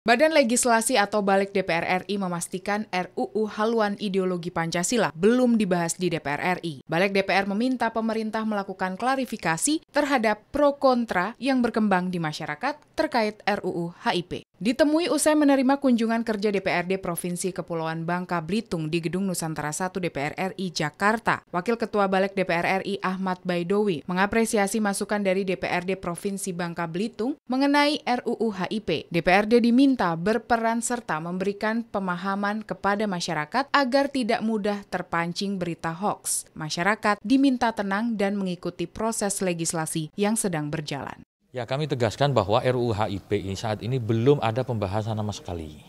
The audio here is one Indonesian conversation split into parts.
Badan Legislasi atau Balik DPR RI memastikan RUU haluan ideologi Pancasila belum dibahas di DPR RI. Balik DPR meminta pemerintah melakukan klarifikasi terhadap pro kontra yang berkembang di masyarakat terkait RUU HIP. Ditemui usai menerima kunjungan kerja DPRD Provinsi Kepulauan Bangka Belitung di Gedung Nusantara 1 DPR RI Jakarta, Wakil Ketua Balik DPR RI Ahmad Baidowi mengapresiasi masukan dari DPRD Provinsi Bangka Belitung mengenai RUU HIP. DPRD diminta berperan serta memberikan pemahaman kepada masyarakat agar tidak mudah terpancing berita hoax. Masyarakat diminta tenang dan mengikuti proses legislasi yang sedang berjalan. Ya kami tegaskan bahwa RUU HIP ini saat ini belum ada pembahasan sama sekali.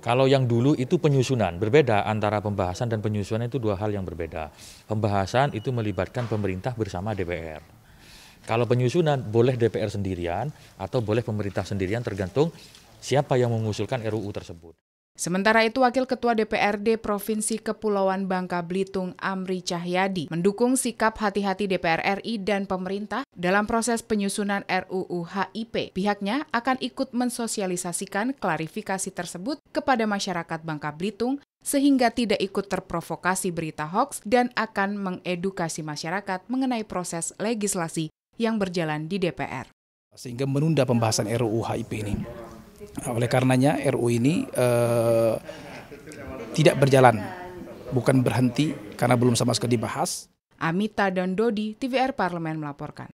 Kalau yang dulu itu penyusunan, berbeda antara pembahasan dan penyusunan itu dua hal yang berbeda. Pembahasan itu melibatkan pemerintah bersama DPR. Kalau penyusunan boleh DPR sendirian atau boleh pemerintah sendirian tergantung siapa yang mengusulkan RUU tersebut. Sementara itu, Wakil Ketua DPRD Provinsi Kepulauan Bangka Belitung Amri Cahyadi mendukung sikap hati-hati DPR RI dan pemerintah dalam proses penyusunan RUU HIP. Pihaknya akan ikut mensosialisasikan klarifikasi tersebut kepada masyarakat Bangka Belitung sehingga tidak ikut terprovokasi berita hoax dan akan mengedukasi masyarakat mengenai proses legislasi yang berjalan di DPR. Sehingga menunda pembahasan RUU HIP ini. Oleh karenanya RU ini eh, tidak berjalan, bukan berhenti karena belum sama sekali dibahas. Amita dan Dodi, TVR Parlemen melaporkan.